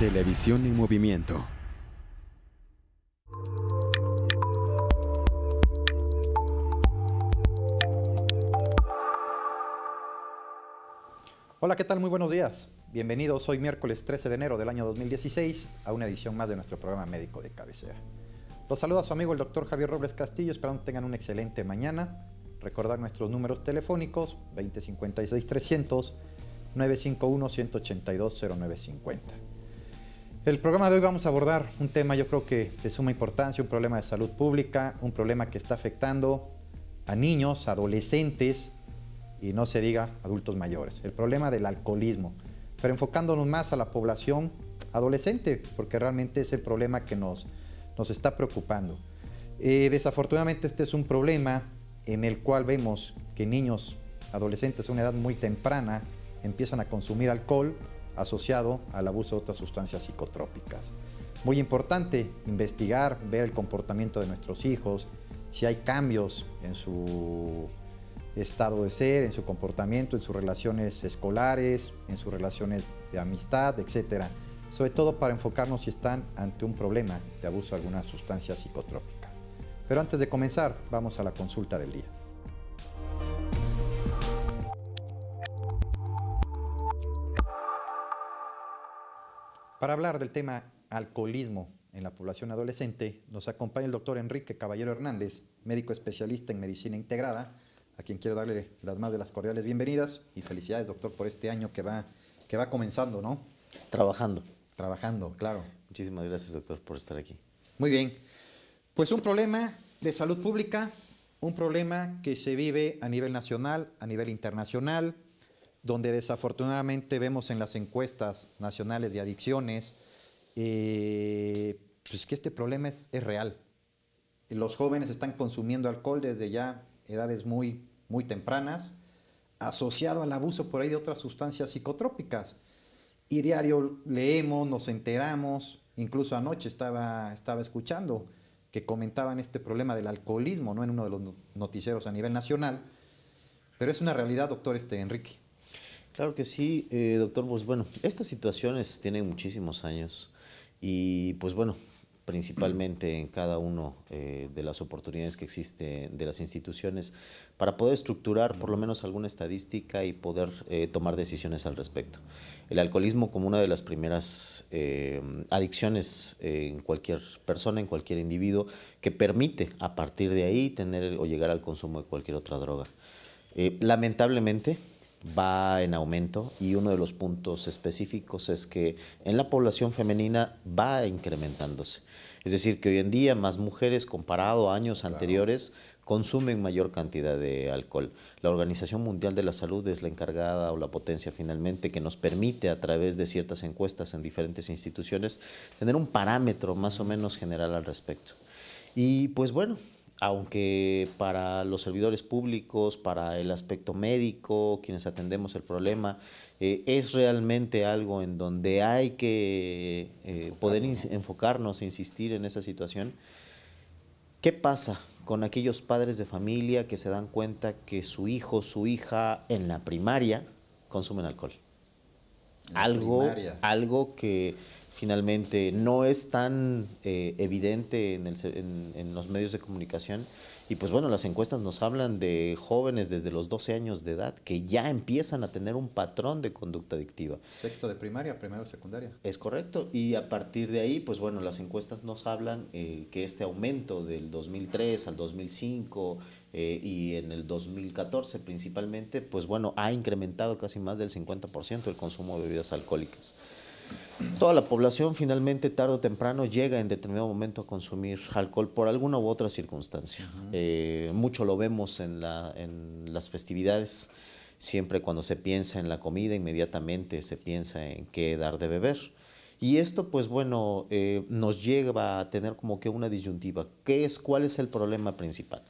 Televisión en movimiento. Hola, ¿qué tal? Muy buenos días. Bienvenidos hoy miércoles 13 de enero del año 2016 a una edición más de nuestro programa médico de cabecera. Los saluda su amigo el doctor Javier Robles Castillo, esperando tengan una excelente mañana. Recordar nuestros números telefónicos 2056 300 951 182 0950. El programa de hoy vamos a abordar un tema yo creo que de suma importancia, un problema de salud pública, un problema que está afectando a niños, adolescentes y no se diga adultos mayores, el problema del alcoholismo, pero enfocándonos más a la población adolescente, porque realmente es el problema que nos, nos está preocupando. Eh, desafortunadamente este es un problema en el cual vemos que niños, adolescentes a una edad muy temprana empiezan a consumir alcohol asociado al abuso de otras sustancias psicotrópicas. Muy importante investigar, ver el comportamiento de nuestros hijos, si hay cambios en su estado de ser, en su comportamiento, en sus relaciones escolares, en sus relaciones de amistad, etc. Sobre todo para enfocarnos si están ante un problema de abuso de alguna sustancia psicotrópica. Pero antes de comenzar, vamos a la consulta del día. Para hablar del tema alcoholismo en la población adolescente, nos acompaña el doctor Enrique Caballero Hernández, médico especialista en medicina integrada, a quien quiero darle las más de las cordiales bienvenidas y felicidades, doctor, por este año que va, que va comenzando, ¿no? Trabajando. Trabajando, claro. Muchísimas gracias, doctor, por estar aquí. Muy bien. Pues un problema de salud pública, un problema que se vive a nivel nacional, a nivel internacional, donde desafortunadamente vemos en las encuestas nacionales de adicciones eh, pues que este problema es, es, real. Los jóvenes están consumiendo alcohol desde ya edades muy, muy tempranas, asociado al abuso por ahí de otras sustancias psicotrópicas. Y diario leemos, nos enteramos, incluso anoche estaba, estaba escuchando que comentaban este problema del alcoholismo, ¿no? En uno de los noticieros a nivel nacional. Pero es una realidad, doctor este, Enrique. Claro que sí, eh, doctor. Pues bueno, estas situaciones tienen muchísimos años y pues bueno, principalmente en cada uno eh, de las oportunidades que existen de las instituciones para poder estructurar por lo menos alguna estadística y poder eh, tomar decisiones al respecto. El alcoholismo como una de las primeras adicciones en cualquier persona, en cualquier individuo, que permite a partir de ahí tener o llegar al consumo de cualquier otra droga. lamentablemente, va en aumento y uno de los puntos específicos es que en la población femenina va incrementándose. Es decir, que hoy en día más mujeres comparado a años anteriores consumen mayor cantidad de alcohol. La Organización Mundial de la Salud es la encargada o la potencia finalmente que nos permite a través de ciertas encuestas en diferentes instituciones tener un parámetro más o menos general al respecto. Y pues bueno, aunque para los servidores públicos, para el aspecto médico, quienes atendemos el problema, eh, es realmente algo en donde hay que eh, poder enfocarnos enfocarnos, insistir en esa situación. ¿Qué pasa con aquellos padres de familia que se dan cuenta que su hijo, su hija en la primaria consumen alcohol? algo, algo que finalmente no es tan eh, evidente en, los medios de comunicación. Y pues bueno, las encuestas nos hablan de jóvenes desde los 12 años de edad que ya empiezan a tener un patrón de conducta adictiva. Sexto de primaria, primero o secundaria. Es correcto. Y a partir de ahí, pues bueno, las encuestas nos hablan eh, que este aumento del 2003 al 2005 eh, y en el 2014 principalmente, pues bueno, ha incrementado casi más del 50% el consumo de bebidas alcohólicas toda la población finalmente tarde o temprano llega en determinado momento a consumir alcohol por alguna u otra circunstancia. Eh, mucho lo vemos en, las festividades, siempre cuando se piensa en la comida inmediatamente se piensa en qué dar de beber. Y esto, pues bueno, eh, nos lleva a tener como que una disyuntiva. ¿Qué es, ¿Cuál es el problema principal?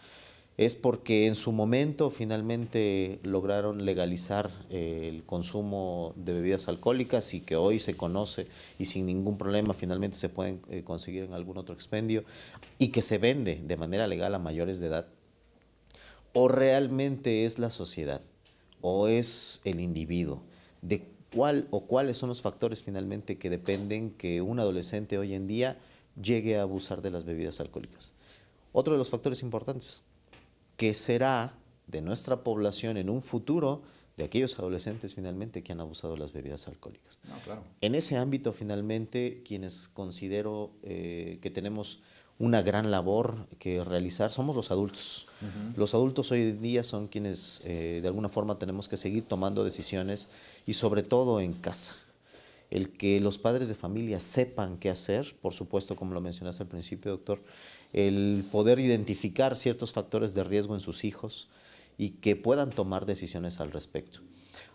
es porque en su momento finalmente lograron legalizar eh, el consumo de bebidas alcohólicas y que hoy se conoce y sin ningún problema finalmente se pueden eh, conseguir en algún otro expendio y que se vende de manera legal a mayores de edad. ¿O realmente es la sociedad o es el individuo? ¿De cuál o cuáles son los factores finalmente que dependen que un adolescente hoy en día llegue a abusar de las bebidas alcohólicas? Otro de los factores importantes, que será de nuestra población en un futuro de aquellos adolescentes finalmente que han abusado de las bebidas alcohólicas. En ese ámbito finalmente quienes considero eh, que tenemos una gran labor que realizar somos los adultos. Los adultos hoy en día son quienes eh, de alguna forma tenemos que seguir tomando decisiones y sobre todo en casa el que los padres de familia sepan qué hacer, por supuesto, como lo mencionaste al principio, doctor, el poder identificar ciertos factores de riesgo en sus hijos y que puedan tomar decisiones al respecto.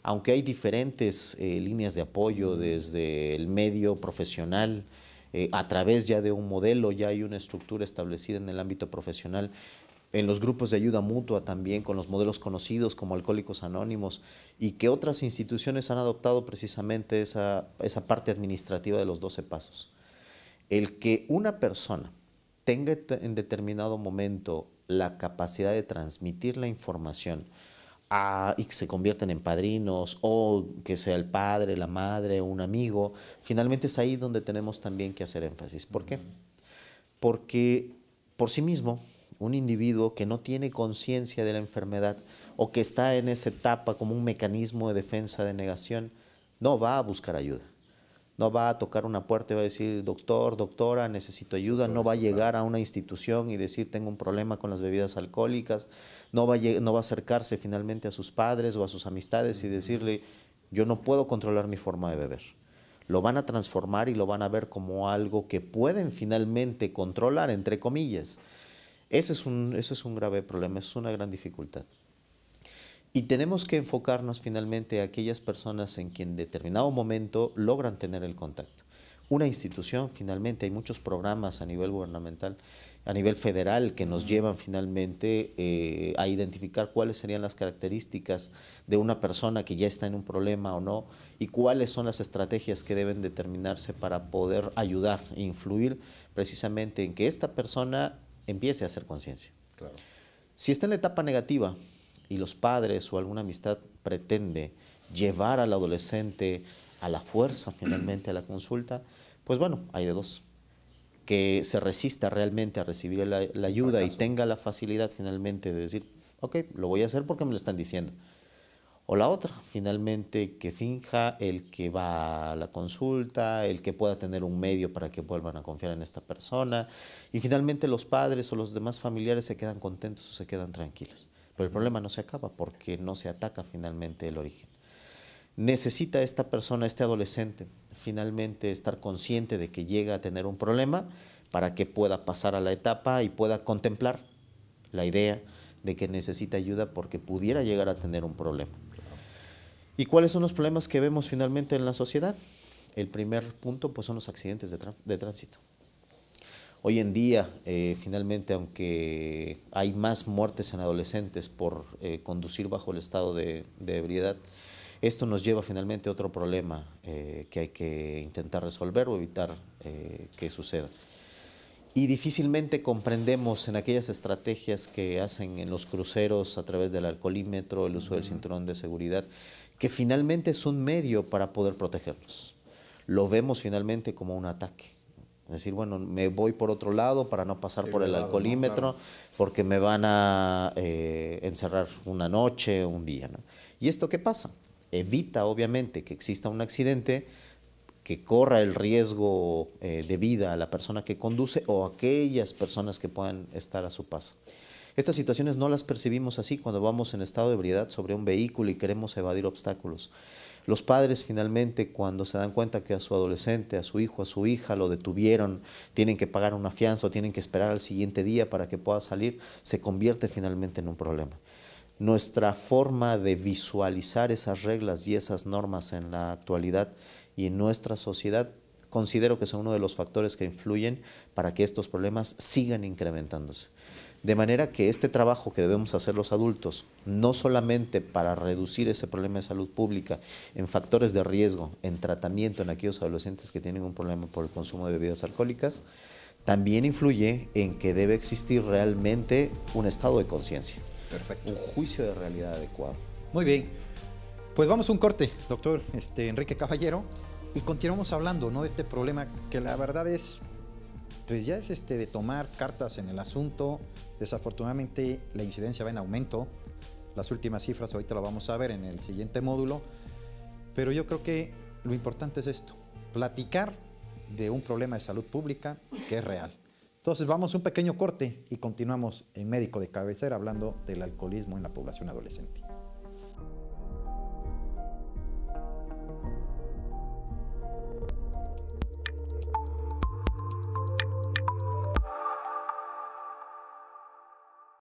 Aunque hay diferentes eh, líneas de apoyo desde el medio profesional, eh, a través ya de un modelo, ya hay una estructura establecida en el ámbito profesional en los grupos de ayuda mutua también, con los modelos conocidos como Alcohólicos Anónimos, y que otras instituciones han adoptado precisamente esa, parte administrativa de los 12 pasos. El que una persona tenga en determinado momento la capacidad de transmitir la información ah, y que se convierten en padrinos o que sea el padre, la madre, un amigo, finalmente es ahí donde tenemos también que hacer énfasis. ¿Por qué? Porque por sí mismo un individuo que no tiene conciencia de la enfermedad o que está en esa etapa como un mecanismo de defensa, de negación, no va a buscar ayuda. No va a tocar una puerta y va a decir, doctor, doctora, necesito ayuda. No va a llegar a una institución y decir, tengo un problema con las bebidas alcohólicas. No va a, no va a acercarse finalmente a sus padres o a sus amistades y decirle, yo no puedo controlar mi forma de beber. Lo van a transformar y lo van a ver como algo que pueden finalmente controlar, entre comillas. Ese es un, grave problema, es una gran dificultad. Y tenemos que enfocarnos finalmente a aquellas personas en quien en determinado momento logran tener el contacto. Una institución, finalmente, hay muchos programas a nivel gubernamental, a nivel federal, que nos llevan finalmente eh, a identificar cuáles serían las características de una persona que ya está en un problema o no, y cuáles son las estrategias que deben determinarse para poder ayudar e influir precisamente en que esta persona empiece a hacer conciencia. Si está en la etapa negativa y los padres o alguna amistad pretende llevar al adolescente a la fuerza finalmente a la consulta, pues bueno, hay de dos. Que se resista realmente a recibir la, ayuda y tenga la facilidad finalmente de decir, ok, lo voy a hacer porque me lo están diciendo. O la otra, finalmente, que finja el que va a la consulta, el que pueda tener un medio para que vuelvan a confiar en esta persona. Y finalmente los padres o los demás familiares se quedan contentos o se quedan tranquilos. Pero el problema no se acaba porque no se ataca finalmente el origen. Necesita esta persona, este adolescente, finalmente estar consciente de que llega a tener un problema para que pueda pasar a la etapa y pueda contemplar la idea de que necesita ayuda porque pudiera llegar a tener un problema. ¿Y cuáles son los problemas que vemos finalmente en la sociedad? El primer punto pues, son los accidentes de, tránsito. Hoy en día, eh, finalmente, aunque hay más muertes en adolescentes por eh, conducir bajo el estado de, ebriedad, esto nos lleva finalmente a otro problema eh, que hay que intentar resolver o evitar que suceda. Y difícilmente comprendemos en aquellas estrategias que hacen en los cruceros a través del alcoholímetro, el uso del cinturón de seguridad, que finalmente es un medio para poder protegerlos. Lo vemos finalmente como un ataque. Es decir, bueno, me voy por otro lado para no pasar por el alcoholímetro, porque me van a eh, encerrar una noche, o un día. ¿Y esto qué pasa? Evita, obviamente, que exista un accidente que corra el riesgo eh, de vida a la persona que conduce o a aquellas personas que puedan estar a su paso. Estas situaciones no las percibimos así cuando vamos en estado de ebriedad sobre un vehículo y queremos evadir obstáculos. Los padres finalmente cuando se dan cuenta que a su adolescente, a su hijo, a su hija lo detuvieron, tienen que pagar una fianza o tienen que esperar al siguiente día para que pueda salir, se convierte finalmente en un problema. Nuestra forma de visualizar esas reglas y esas normas en la actualidad y en nuestra sociedad considero que son uno de los factores que influyen para que estos problemas sigan incrementándose. De manera que este trabajo que debemos hacer los adultos, no solamente para reducir ese problema de salud pública en factores de riesgo, en tratamiento en aquellos adolescentes que tienen un problema por el consumo de bebidas alcohólicas, también influye en que debe existir realmente un estado de conciencia. Perfecto. Un juicio de realidad adecuado. Muy bien. Pues vamos a un corte, doctor este, Enrique Caballero, y continuamos hablando ¿no? de este problema que la verdad es entonces pues ya es este, de tomar cartas en el asunto. Desafortunadamente la incidencia va en aumento. Las últimas cifras ahorita las vamos a ver en el siguiente módulo. Pero yo creo que lo importante es esto, platicar de un problema de salud pública que es real. Entonces vamos a un pequeño corte y continuamos en Médico de Cabecera hablando del alcoholismo en la población adolescente.